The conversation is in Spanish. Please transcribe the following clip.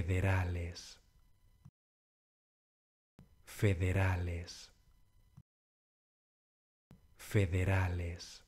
federales, federales, federales.